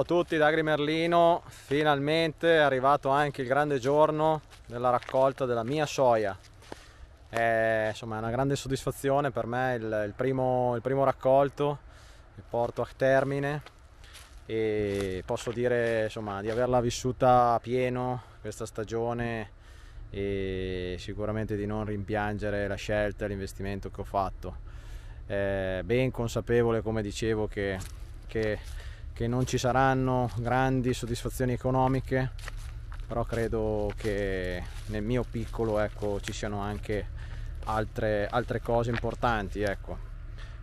Ciao a tutti da Agri Merlino, finalmente è arrivato anche il grande giorno della raccolta della mia soia. È, insomma è una grande soddisfazione per me il, il, primo, il primo raccolto che porto a termine e posso dire insomma, di averla vissuta a pieno questa stagione e sicuramente di non rimpiangere la scelta e l'investimento che ho fatto. È ben consapevole come dicevo che, che che non ci saranno grandi soddisfazioni economiche però credo che nel mio piccolo ecco, ci siano anche altre, altre cose importanti ecco.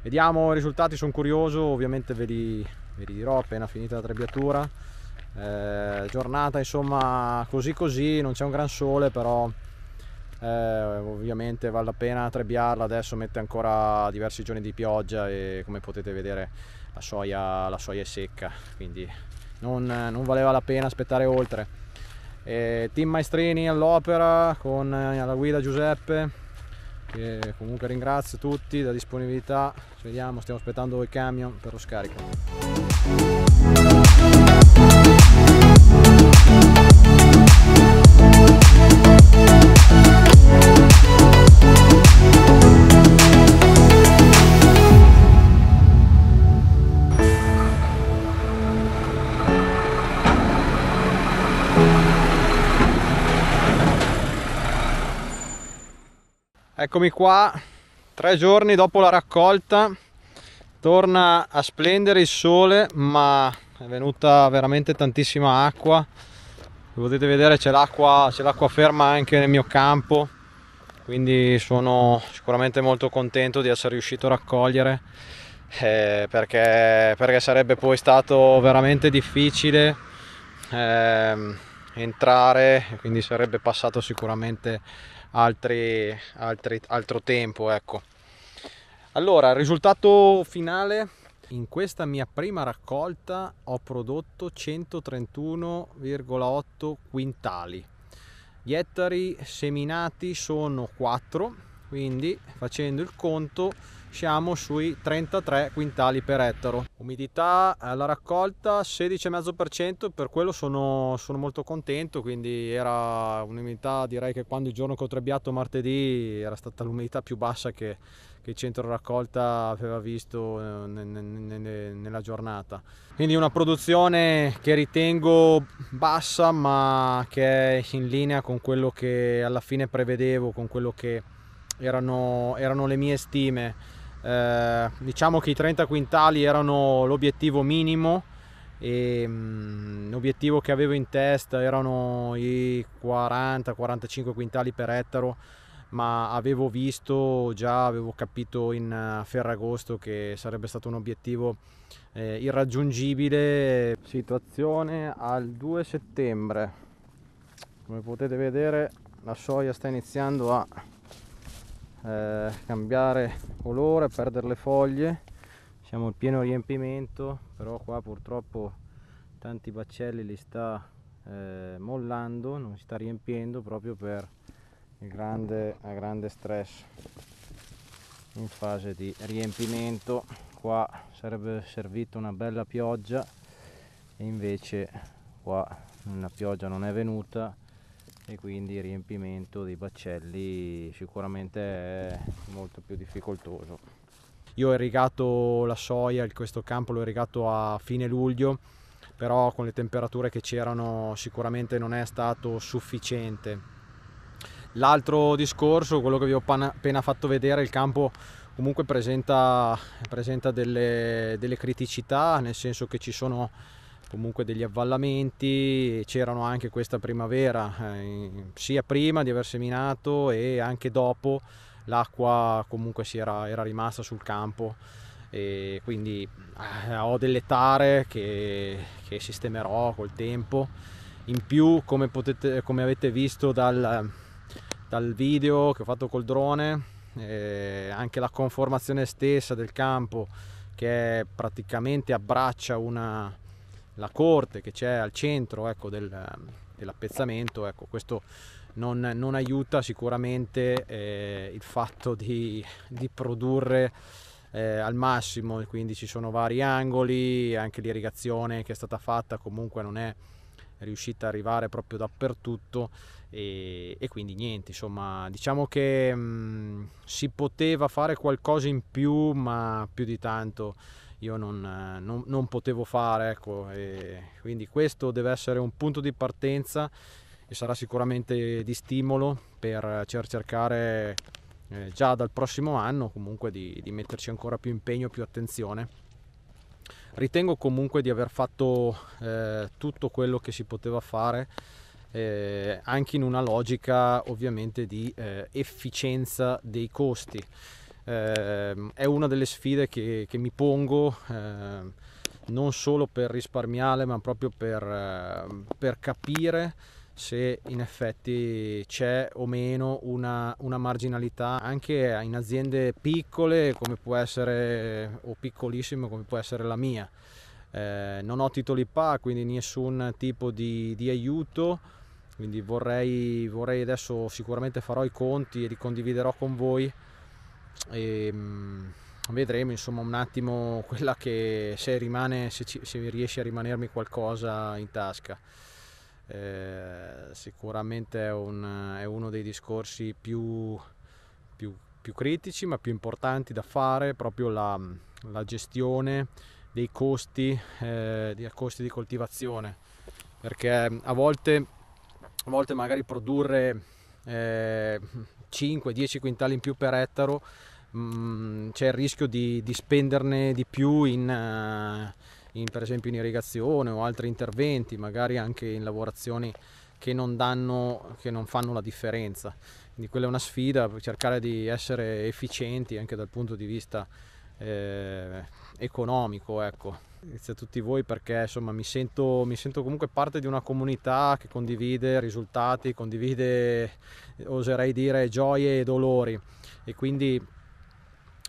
vediamo i risultati sono curioso ovviamente ve li, ve li dirò appena finita la trebbiatura eh, giornata insomma così così non c'è un gran sole però eh, ovviamente vale la pena trebbiarla adesso mette ancora diversi giorni di pioggia e come potete vedere la soia, la soia è secca, quindi non, non valeva la pena aspettare oltre. E team Maestrini all'opera con eh, la guida Giuseppe, che comunque ringrazio tutti della disponibilità. Ci vediamo, stiamo aspettando il camion per lo scarico. Eccomi qua, tre giorni dopo la raccolta, torna a splendere il sole, ma è venuta veramente tantissima acqua. Come potete vedere c'è l'acqua c'è l'acqua ferma anche nel mio campo, quindi sono sicuramente molto contento di essere riuscito a raccogliere, eh, perché, perché, sarebbe poi stato veramente difficile. Eh, entrare quindi sarebbe passato sicuramente altri, altri, altro tempo ecco allora il risultato finale in questa mia prima raccolta ho prodotto 131,8 quintali gli ettari seminati sono 4 quindi facendo il conto siamo sui 33 quintali per ettaro. Umidità alla eh, raccolta 16,5% per quello sono, sono, molto contento, quindi era un'umidità direi che quando il giorno che ho trebbiato martedì era stata l'umidità più bassa che, che il centro raccolta aveva visto eh, nella giornata. Quindi una produzione che ritengo bassa ma che è in linea con quello che alla fine prevedevo, con quello che erano, erano le mie stime. Eh, diciamo che i 30 quintali erano l'obiettivo minimo e mh, mm, l'obiettivo che avevo in testa erano i 40-45 quintali per ettaro ma avevo visto già, avevo capito in eh, Ferragosto che sarebbe stato un obiettivo eh, irraggiungibile. Situazione al 2 settembre, come potete vedere la soia sta iniziando a eh, cambiare colore, perdere le foglie siamo in pieno riempimento però qua purtroppo tanti baccelli li sta eh, mollando non si sta riempiendo proprio per il grande, il grande stress in fase di riempimento qua sarebbe servita una bella pioggia e invece qua una pioggia non è venuta e quindi il riempimento dei baccelli sicuramente è molto più difficoltoso. Io ho irrigato la soia, questo campo l'ho irrigato a fine luglio, però con le temperature che c'erano sicuramente non è stato sufficiente. L'altro discorso, quello che vi ho appena fatto vedere, il campo comunque presenta, presenta delle, delle criticità, nel senso che ci sono comunque degli avvallamenti, c'erano anche questa primavera, eh, sia prima di aver seminato e anche dopo l'acqua comunque era, era, rimasta sul campo e quindi eh, ho delle tare che, che, sistemerò col tempo. In più, come, potete, come avete visto dal, dal, video che ho fatto col drone, eh, anche la conformazione stessa del campo che praticamente abbraccia una, la corte che c'è al centro ecco, del, dell'appezzamento, ecco, questo non, non, aiuta sicuramente eh, il fatto di, di produrre eh, al massimo, quindi ci sono vari angoli, anche l'irrigazione che è stata fatta comunque non è riuscita a arrivare proprio dappertutto e, e quindi niente, insomma diciamo che mh, mm, si poteva fare qualcosa in più ma più di tanto io non, eh, non, non potevo fare. Ecco, quindi questo deve essere un punto di partenza e sarà sicuramente di stimolo per eh, cercare eh, già dal prossimo anno comunque di, di, metterci ancora più impegno, più attenzione. Ritengo comunque di aver fatto eh, tutto quello che si poteva fare eh, anche in una logica ovviamente di eh, efficienza dei costi eh, è una delle sfide che, che mi pongo eh, non solo per risparmiare ma proprio per, ehm, per, capire se in effetti c'è o meno una, una, marginalità anche in aziende piccole come può essere o piccolissime come può essere la mia. Eh, non ho titoli PA quindi nessun tipo di, di aiuto quindi vorrei, vorrei adesso sicuramente farò i conti e li condividerò con voi e ehm, vedremo insomma un attimo quella che se rimane se, ci, se riesce a rimanermi qualcosa in tasca eh, sicuramente è, un, è, uno dei discorsi più, più, più, critici ma più importanti da fare proprio la, la gestione dei costi, eh, dei costi di coltivazione perché a volte, a volte magari produrre eh, 5-10 quintali in più per ettaro, mh, mm, c'è il rischio di, di, spenderne di più in, eh, in, per esempio in irrigazione o altri interventi, magari anche in lavorazioni che non, danno, che non fanno la differenza. Quindi quella è una sfida, cercare di essere efficienti anche dal punto di vista eh, economico ecco grazie a tutti voi perché insomma mi sento, mi sento comunque parte di una comunità che condivide risultati condivide oserei dire gioie e dolori e quindi,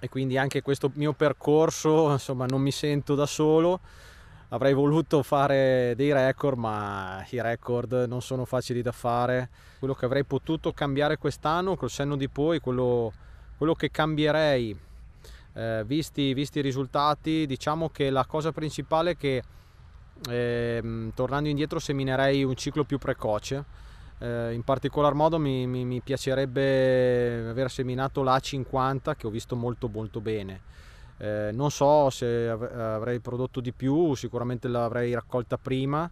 e quindi anche questo mio percorso insomma non mi sento da solo avrei voluto fare dei record ma i record non sono facili da fare quello che avrei potuto cambiare quest'anno col senno di poi quello, quello che cambierei eh, visti, visti, i risultati, diciamo che la cosa principale è che eh, tornando indietro seminerei un ciclo più precoce. Eh, in particolar modo mi, mi, mi, piacerebbe aver seminato la 50 che ho visto molto molto bene. Eh, non so se av- avrei prodotto di più, sicuramente l'avrei raccolta prima,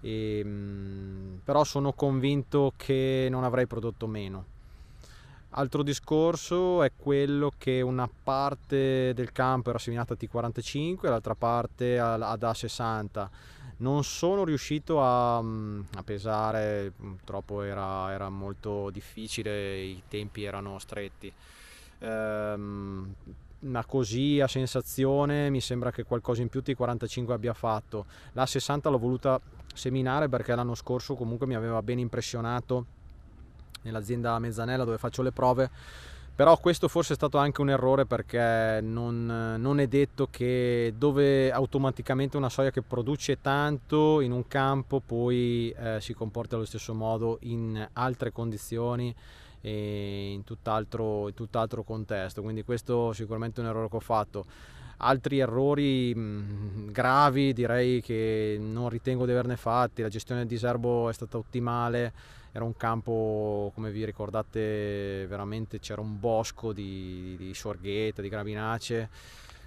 e, ehm, però sono convinto che non avrei prodotto meno. Altro discorso è quello che una parte del campo era seminata T45, e l'altra parte ad A60. Non sono riuscito a, mm, a pesare, purtroppo mm, era, era, molto difficile, i tempi erano stretti. Ehm, ma così a sensazione mi sembra che qualcosa in più T45 abbia fatto. La 60 l'ho voluta seminare perché l'anno scorso comunque mi aveva ben impressionato nell'azienda mezzanella dove faccio le prove. Però questo forse è stato anche un errore perché non, non, è detto che dove automaticamente una soia che produce tanto in un campo poi eh, si comporta allo stesso modo in altre condizioni e in tutt'altro, in tutt'altro contesto. Quindi questo è sicuramente un errore che ho fatto altri errori mh, mm, gravi direi che non ritengo di averne fatti, la gestione del diserbo è stata ottimale, era un campo, come vi ricordate, veramente c'era un bosco di, di sorghete, di graminace.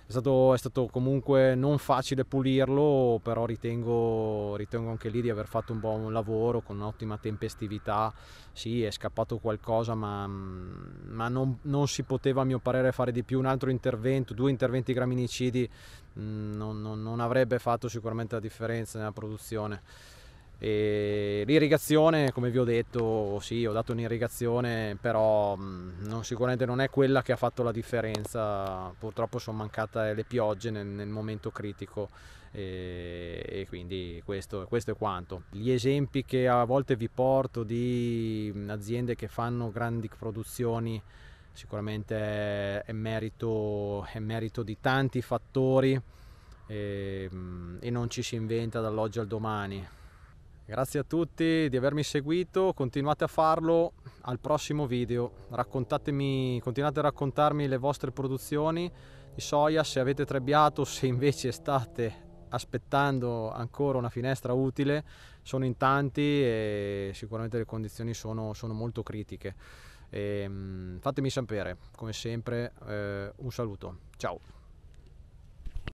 È stato, è stato, comunque non facile pulirlo, però ritengo, ritengo, anche lì di aver fatto un buon lavoro con un'ottima tempestività. Sì, è scappato qualcosa, ma, ma non, non, si poteva a mio parere fare di più. Un altro intervento, due interventi graminicidi, mm, non, non, non avrebbe fatto sicuramente la differenza nella produzione. E l'irrigazione, come vi ho detto, sì, ho dato un'irrigazione, però mm, non, sicuramente non è quella che ha fatto la differenza. Purtroppo sono mancate le piogge nel, nel momento critico e, e quindi questo, questo, è quanto. Gli esempi che a volte vi porto di mm, aziende che fanno grandi produzioni sicuramente è merito, è merito di tanti fattori e, mm, e non ci si inventa dall'oggi al domani Grazie a tutti di avermi seguito, continuate a farlo al prossimo video, continuate a raccontarmi le vostre produzioni di soia, se avete trebbiato, se invece state aspettando ancora una finestra utile, sono in tanti e sicuramente le condizioni sono, sono molto critiche. E, ehm, fatemi sapere, come sempre eh, un saluto, ciao!